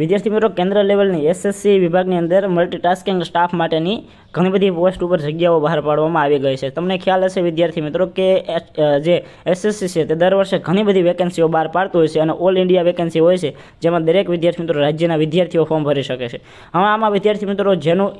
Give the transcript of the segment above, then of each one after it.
વિદ્યાર્થી મિત્રો કેન્દ્ર લેવલની એસએસસી વિભાગની અંદર મલ્ટીટાસ્કિંગ સ્ટાફ માટેની ઘણી બધી પોસ્ટ ઉપર જગ્યાઓ બહાર પાડવામાં આવી ગઈ છે તમને ખ્યાલ હશે વિદ્યાર્થી મિત્રો કે જે એસએસસી છે તે દર વર્ષે ઘણી બધી વેકેન્સીઓ બહાર પાડતું હોય છે અને ઓલ ઇન્ડિયા વેકેન્સી હોય છે જેમાં દરેક વિદ્યાર્થી મિત્રો રાજ્યના વિદ્યાર્થીઓ ફોર્મ ભરી શકે છે હવે આમાં વિદ્યાર્થી મિત્રો જેનું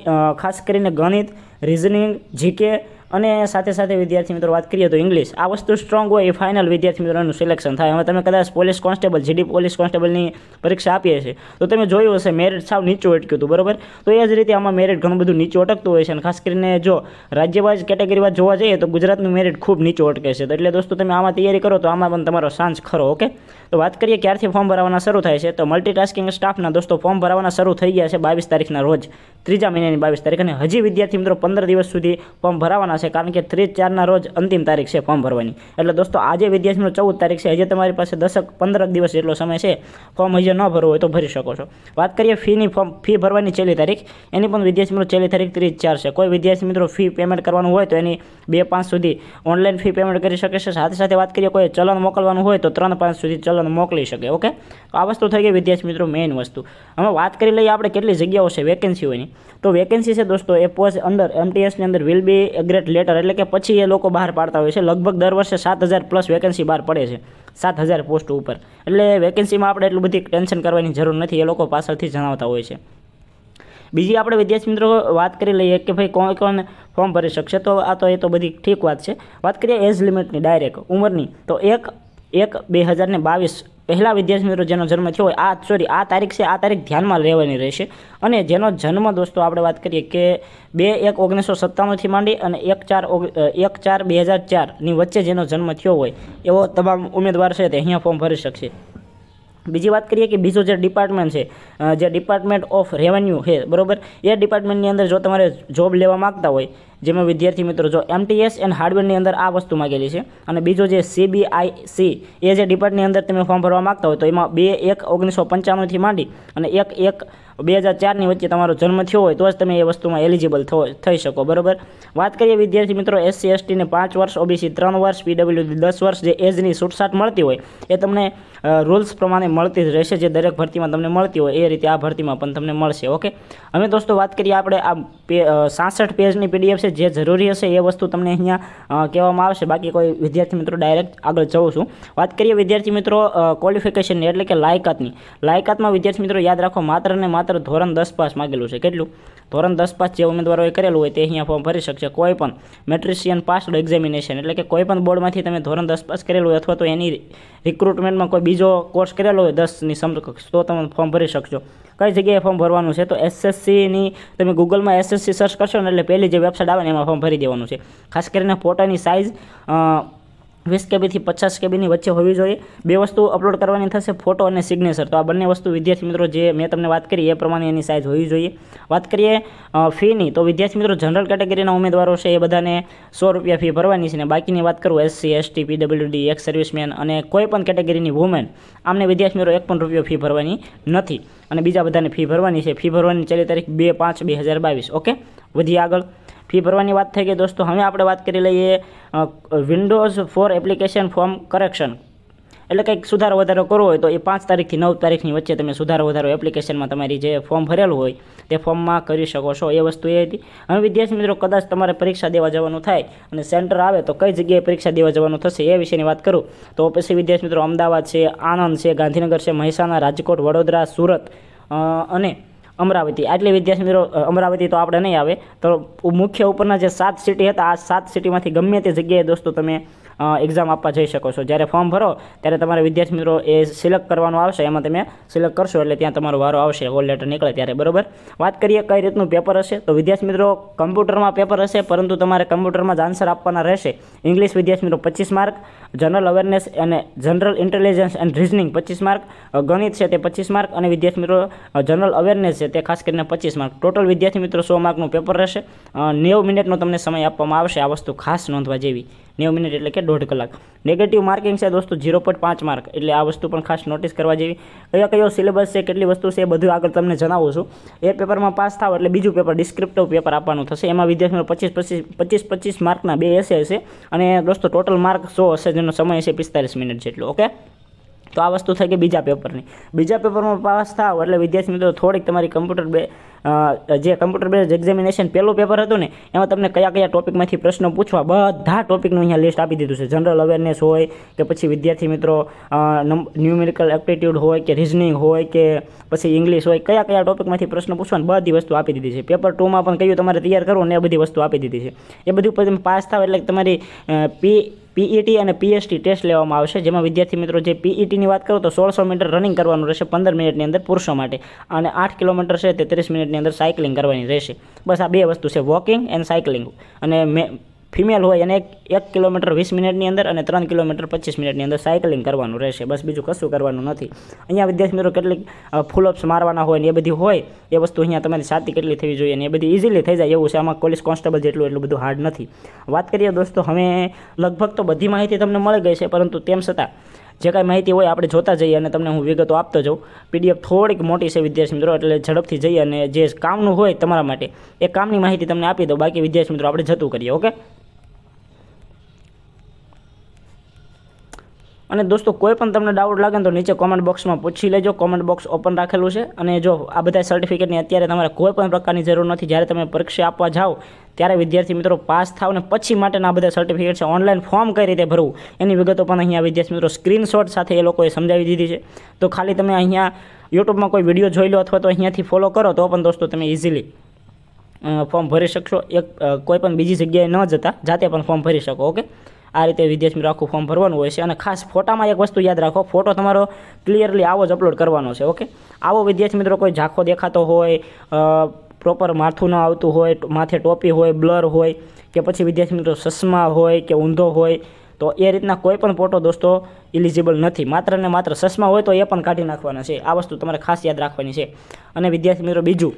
ખાસ કરીને ગણિત રિઝનિંગ જીકે અને સાથે સાથે વિદ્યાર્થી મિત્રો વાત કરીએ તો ઇંગ્લિશ આ વસ્તુ સ્ટ્રોંગ હોય એ ફાઇનલ વિદ્યાર્થી મિત્રોનું સિલેક્શન થાય હવે તમે કદાચ પોલીસ કોન્સ્ટેબલ જીડી પોલીસ કોન્સ્ટેબલની પરીક્ષા આપીએ છીએ તો તમે જોયું હશે મેરિટ સાવ નીચું અટક્યું હતું બરોબર તો એ જ રીતે આમાં મેરિટ ઘણું બધું નીચું અટકતું હોય છે અને ખાસ કરીને જો રાજ્યવાઇઝ કેટેગરીવાઇઝ જોવા જઈએ તો ગુજરાતનું મેરિટ ખૂબ નીચું અટકે છે તો એટલે દોસ્તો તમે આમાં તૈયારી કરો તો આમાં પણ તમારો સાંજ ખરો ઓકે તો વાત કરીએ ક્યારથી ફોર્મ ભરાવાના શરૂ થાય છે તો મલ્ટીટાસ્કિંગ સ્ટાફના દોસ્તો ફોર્મ ભરાવાના શરૂ થઈ ગયા છે બાવીસ તારીખના રોજ ત્રીજા મહિનાની બાવીસ તારીખ અને હજી વિદ્યાર્થી મિત્રો પંદર દિવસ સુધી ફોર્મ ભરાવાના થશે કારણ કે ત્રીસ ચારના રોજ અંતિમ તારીખ છે ફોર્મ ભરવાની એટલે દોસ્તો આજે વિદ્યાર્થીનો ચૌદ તારીખ છે હજી તમારી પાસે દસક પંદરક દિવસ જેટલો સમય છે ફોર્મ હજી ન ભરવું હોય તો ભરી શકો છો વાત કરીએ ફીની ફોર્મ ફી ભરવાની છેલ્લી તારીખ એની પણ વિદ્યાર્થી મિત્રો છેલ્લી તારીખ ત્રીસ ચાર છે કોઈ વિદ્યાર્થી મિત્રો ફી પેમેન્ટ કરવાનું હોય તો એની બે પાંચ સુધી ઓનલાઈન ફી પેમેન્ટ કરી શકે છે સાથે સાથે વાત કરીએ કોઈ ચલન મોકલવાનું હોય તો ત્રણ પાંચ સુધી ચલન મોકલી શકે ઓકે આ વસ્તુ થઈ ગઈ વિદ્યાર્થી મિત્રો મેઇન વસ્તુ હવે વાત કરી લઈએ આપણે કેટલી જગ્યાઓ છે વેકેન્સીઓની તો વેકેન્સી છે દોસ્તો એ પોસ્ટ અંડર એમટીએસની અંદર વિલ બી ગ્રેટ લેટર એટલે કે પછી એ લોકો બહાર પાડતા હોય છે લગભગ દર વર્ષે સાત હજાર પ્લસ વેકેન્સી બહાર પડે છે સાત હજાર પોસ્ટ ઉપર એટલે વેકેન્સીમાં આપણે એટલું બધી ટેન્શન કરવાની જરૂર નથી એ લોકો પાછળથી જણાવતા હોય છે બીજી આપણે વિદ્યાર્થી મિત્રો વાત કરી લઈએ કે ભાઈ કોણ કોણ ફોર્મ ભરી શકશે તો આ તો એ તો બધી ઠીક વાત છે વાત કરીએ એજ લિમિટની ડાયરેક્ટ ઉંમરની તો એક એક બે હજારને બાવીસ પહેલા વિદ્યાર્થી મિત્રો જેનો જન્મ થયો હોય આ સોરી આ તારીખ છે આ તારીખ ધ્યાનમાં રહેવાની રહેશે અને જેનો જન્મ દોસ્તો આપણે વાત કરીએ કે બે એક ઓગણીસો સત્તાણુંથી માંડી અને એક ચાર એક ચાર બે હજાર ચારની વચ્ચે જેનો જન્મ થયો હોય એવો તમામ ઉમેદવાર છે તે અહીંયા ફોર્મ ભરી શકશે બીજી વાત કરીએ કે બીજું જે ડિપાર્ટમેન્ટ છે જે ડિપાર્ટમેન્ટ ઓફ રેવન્યુ છે બરોબર એ ડિપાર્ટમેન્ટની અંદર જો તમારે જોબ લેવા માગતા હોય જેમાં વિદ્યાર્થી મિત્રો જો એમટીએસ એન્ડ હાર્ડવેરની અંદર આ વસ્તુ માગેલી છે અને બીજો જે સીબીઆઈ સી એ જે ડિપાર્ટની અંદર તમે ફોર્મ ભરવા માગતા હોય તો એમાં બે એક ઓગણીસો પંચાણુંથી માંડી અને એક એક બે હજાર ચારની વચ્ચે તમારો જન્મ થયો હોય તો જ તમે એ વસ્તુમાં એલિજિબલ થઈ શકો બરાબર વાત કરીએ વિદ્યાર્થી મિત્રો એસસી એસટીને પાંચ વર્ષ ઓબીસી ત્રણ વર્ષ પીડબ્લ્યુડી દસ વર્ષ જે એજની છૂટછાટ મળતી હોય એ તમને રૂલ્સ પ્રમાણે મળતી રહેશે જે દરેક ભરતીમાં તમને મળતી હોય એ રીતે આ ભરતીમાં પણ તમને મળશે ઓકે અમે દોસ્તો વાત કરીએ આપણે આ સાસઠ પેજની પીડીએફ છે જે જરૂરી હશે એ વસ્તુ તમને અહીંયા કહેવામાં આવશે બાકી કોઈ વિદ્યાર્થી મિત્રો ડાયરેક્ટ આગળ જઉં છું વાત કરીએ વિદ્યાર્થી મિત્રો ક્વોલિફિકેશનની એટલે કે લાયકાતની લાયકાતમાં વિદ્યાર્થી મિત્રો યાદ રાખો માત્ર ને માત્ર માત્ર ધોરણ દસ પાસ માગેલું છે કેટલું ધોરણ દસ પાસ જે ઉમેદવારોએ કરેલું હોય તે અહીંયા ફોર્મ ભરી શકશે કોઈ પણ મેટ્રિશિયન પાસ્ડ એક્ઝામિનેશન એટલે કે કોઈ પણ બોર્ડમાંથી તમે ધોરણ દસ પાસ કરેલું હોય અથવા તો એની રિક્રુટમેન્ટમાં કોઈ બીજો કોર્સ કરેલો હોય દસની સમકક્ષ તો તમે ફોર્મ ભરી શકશો કઈ જગ્યાએ ફોર્મ ભરવાનું છે તો એસએસસીની તમે ગૂગલમાં એસએસસી સર્ચ કરશો ને એટલે પહેલી જે વેબસાઇટ આવે ને એમાં ફોર્મ ભરી દેવાનું છે ખાસ કરીને ફોટાની સાઇઝ વીસ કેબીથી પચાસ કેબીની વચ્ચે હોવી જોઈએ બે વસ્તુ અપલોડ કરવાની થશે ફોટો અને સિગ્નેચર તો આ બંને વસ્તુ વિદ્યાર્થી મિત્રો જે મેં તમને વાત કરી એ પ્રમાણે એની સાઇઝ હોવી જોઈએ વાત કરીએ ફીની તો વિદ્યાર્થી મિત્રો જનરલ કેટેગરીના ઉમેદવારો છે એ બધાને સો રૂપિયા ફી ભરવાની છે ને બાકીની વાત કરું SC ST PWD ex servicemen અને કોઈ પણ કેટેગરીની વુમેન આમને વિદ્યાર્થી મિત્રો એક પણ રૂપિયો ફી ભરવાની નથી અને બીજા બધાને ફી ભરવાની છે ફી ભરવાની છેલ્લી તારીખ બે પાંચ બે હજાર બાવીસ ઓકે વધીએ આગળ ફી ભરવાની વાત થઈ ગઈ દોસ્તો હવે આપણે વાત કરી લઈએ windows for application form correction એટલે કંઈક સુધારો વધારો કરવો હોય તો એ પાંચ તારીખથી નવ તારીખની વચ્ચે તમે સુધારો વધારો એપ્લિકેશનમાં તમારી જે ફોર્મ ભરેલું હોય તે ફોર્મમાં કરી શકો છો એ વસ્તુ એ હતી હવે વિદ્યાર્થી મિત્રો કદાચ તમારે પરીક્ષા દેવા જવાનું થાય અને સેન્ટર આવે તો કઈ જગ્યાએ પરીક્ષા દેવા જવાનું થશે એ વિશેની વાત કરું તો પછી વિદ્યાર્થી મિત્રો અમદાવાદ છે આણંદ છે ગાંધીનગર છે મહેસાણા રાજકોટ વડોદરા સુરત અને અમરાવતી આટલી વિદ્યાર્થી મિત્રો અમરાવતી તો આપણે નહીં આવે તો મુખ્ય ઉપરના જે સાત સિટી હતા આ સાત સિટીમાંથી ગમે તે જગ્યાએ દોસ્તો તમે એક્ઝામ આપવા જઈ શકો છો જ્યારે ફોર્મ ભરો ત્યારે તમારે વિદ્યાર્થી મિત્રો એ સિલેક્ટ કરવાનું આવશે એમાં તમે સિલેક્ટ કરશો એટલે ત્યાં તમારો વારો આવશે ઓલ લેટર નીકળે ત્યારે બરાબર વાત કરીએ કઈ રીતનું પેપર હશે તો વિદ્યાર્થી મિત્રો કમ્પ્યુટરમાં પેપર હશે પરંતુ તમારે કમ્પ્યુટરમાં જ આન્સર આપવાના રહેશે ઇંગ્લિશ વિદ્યાર્થી મિત્રો પચીસ માર્ક જનરલ અવેરનેસ અને જનરલ ઇન્ટેલિજન્સ એન્ડ રિઝનિંગ પચીસ માર્ક ગણિત છે તે પચીસ માર્ક અને વિદ્યાર્થી મિત્રો જનરલ અવેરનેસ છે તે ખાસ કરીને પચીસ માર્ક ટોટલ વિદ્યાર્થી મિત્રો સો માર્કનું પેપર રહેશે નેવું મિનિટનો તમને સમય આપવામાં આવશે આ વસ્તુ ખાસ નોંધવા જેવી નેવું મિનિટ એટલે કે દોઢ કલાક નેગેટિવ માર્કિંગ છે દોસ્તો ઝીરો પોઈન્ટ પાંચ માર્ક એટલે આ વસ્તુ પણ ખાસ નોટિસ કરવા જેવી કયો કયો સિલેબસ છે કેટલી વસ્તુ છે એ બધું આગળ તમને જણાવું છું એ પેપરમાં પાસ થાવ એટલે બીજું પેપર ડિસ્ક્રિપ્ટિવ પેપર આપવાનું થશે એમાં વિદ્યાર્થીઓને પચીસ પચીસ પચીસ પચીસ માર્કના બે એસે હશે અને દોસ્તો ટોટલ માર્ક સો હશે જેનો સમય છે પિસ્તાલીસ મિનિટ જેટલો ઓકે તો આ વસ્તુ થઈ કે બીજા પેપરની બીજા પેપરમાં પાસ થાવ એટલે વિદ્યાર્થી મિત્રો થોડીક તમારી કમ્પ્યુટર બે જે કમ્પ્યુટર બેઝ એક્ઝામિનેશન પહેલું પેપર હતું ને એમાં તમને કયા કયા ટોપિકમાંથી પ્રશ્નો પૂછવા બધા ટોપિકનું અહીંયા લિસ્ટ આપી દીધું છે જનરલ અવેરનેસ હોય કે પછી વિદ્યાર્થી મિત્રો ન્યુમેરિકલ એપ્ટિટ્યૂડ હોય કે રિઝનિંગ હોય કે પછી ઇંગ્લિશ હોય કયા કયા ટોપિકમાંથી પ્રશ્ન પૂછવાની બધી વસ્તુ આપી દીધી છે પેપર ટુમાં પણ કયું તમારે તૈયાર કરવું ને એ બધી વસ્તુ આપી દીધી છે એ બધું તમે પાસ થાવ એટલે તમારી પી પીઈટી e અને પીએસટી ટેસ્ટ લેવામાં આવશે જેમાં વિદ્યાર્થી મિત્રો જે પીઈટીની e વાત કરું તો સોળસો મીટર રનિંગ કરવાનું રહેશે પંદર મિનિટની અંદર પુરુષો માટે અને આઠ કિલોમીટર છે તે ત્રીસ મિનિટની અંદર સાયકલિંગ કરવાની રહેશે બસ આ બે વસ્તુ છે વોકિંગ એન્ડ સાયકલિંગ અને મેં ફિમેલ હોય અને એક એક કિલોમીટર વીસ મિનિટની અંદર અને ત્રણ કિલોમીટર પચીસ મિનિટની અંદર સાયકલિંગ કરવાનું રહેશે બસ બીજું કશું કરવાનું નથી અહીંયા વિદ્યાર્થી મિત્રો કેટલીક ફૂલ અપ્સ મારવાના હોય ને એ બધી હોય એ વસ્તુ અહીંયા તમારી સાતી કેટલી થવી જોઈએ ને એ બધી ઇઝીલી થઈ જાય એવું છે આમાં પોલીસ કોન્સ્ટેબલ જેટલું એટલું બધું હાર્ડ નથી વાત કરીએ દોસ્તો હવે લગભગ તો બધી માહિતી તમને મળી ગઈ છે પરંતુ તેમ છતાં જે કાંઈ માહિતી હોય આપણે જોતા જઈએ અને તમને હું વિગતો આપતો જાઉં પીડીએફ થોડીક મોટી છે વિદ્યાર્થી મિત્રો એટલે ઝડપથી જઈએ અને જે કામનું હોય તમારા માટે એ કામની માહિતી તમને આપી દો બાકી વિદ્યાર્થી મિત્રો આપણે જતું કરીએ ઓકે અને દોસ્તો કોઈ પણ તમને ડાઉટ લાગે તો નીચે કોમેન્ટ બોક્સમાં પૂછી લેજો કોમેન્ટ બોક્સ ઓપન રાખેલું છે અને જો આ બધા સર્ટિફિકેટની અત્યારે તમારે કોઈ પણ પ્રકારની જરૂર નથી જ્યારે તમે પરીક્ષા આપવા જાઓ ત્યારે વિદ્યાર્થી મિત્રો પાસ થાવ ને પછી માટેના બધા સર્ટિફિકેટ છે ઓનલાઈન ફોર્મ કઈ રીતે ભરવું એની વિગતો પણ અહીંયા વિદ્યાર્થી મિત્રો સ્ક્રીનશોટ સાથે એ લોકોએ સમજાવી દીધી છે તો ખાલી તમે અહીંયા યુટ્યુબમાં કોઈ વિડીયો જોઈ લો અથવા તો અહીંયાથી ફોલો કરો તો પણ દોસ્તો તમે ઇઝીલી ફોર્મ ભરી શકશો એક કોઈ પણ બીજી જગ્યાએ ન જતા જાતે પણ ફોર્મ ભરી શકો ઓકે આ રીતે વિદેશ આખું ફોર્મ ભરવાનું હોય છે અને ખાસ ફોટામાં એક વસ્તુ યાદ રાખો ફોટો તમારો ક્લિયરલી આવો જ અપલોડ કરવાનો છે ઓકે આવો વિદ્યાર્થી મિત્રો કોઈ ઝાંખો દેખાતો હોય પ્રોપર માથું ન આવતું હોય માથે ટોપી હોય બ્લર હોય કે પછી વિદ્યાર્થી મિત્રો ચશ્મા હોય કે ઊંધો હોય તો એ રીતના કોઈ પણ ફોટો દોસ્તો ઇલિજિબલ નથી માત્ર ને માત્ર ચશ્મા હોય તો એ પણ કાઢી નાખવાના છે આ વસ્તુ તમારે ખાસ યાદ રાખવાની છે અને વિદ્યાર્થી મિત્રો બીજું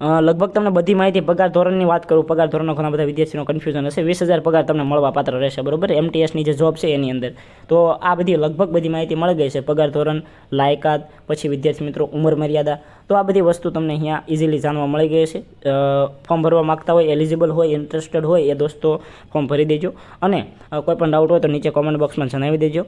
લગભગ તમને બધી માહિતી પગાર ધોરણની વાત કરું પગાર ધોરણો ઘણા બધા વિદ્યાર્થીનો કન્ફ્યુઝન હશે વીસ હજાર પગાર તમને મળવા પાત્ર રહેશે બરાબર એમટીએસની જે જોબ છે એની અંદર તો આ બધી લગભગ બધી માહિતી મળી ગઈ છે પગાર ધોરણ લાયકાત પછી વિદ્યાર્થી મિત્રો ઉંમર મર્યાદા તો આ બધી વસ્તુ તમને અહીંયા ઇઝીલી જાણવા મળી ગઈ છે ફોર્મ ભરવા માગતા હોય એલિજિબલ હોય ઇન્ટરેસ્ટેડ હોય એ દોસ્તો ફોર્મ ભરી દેજો અને કોઈપણ ડાઉટ હોય તો નીચે કોમેન્ટ બોક્સમાં જણાવી દેજો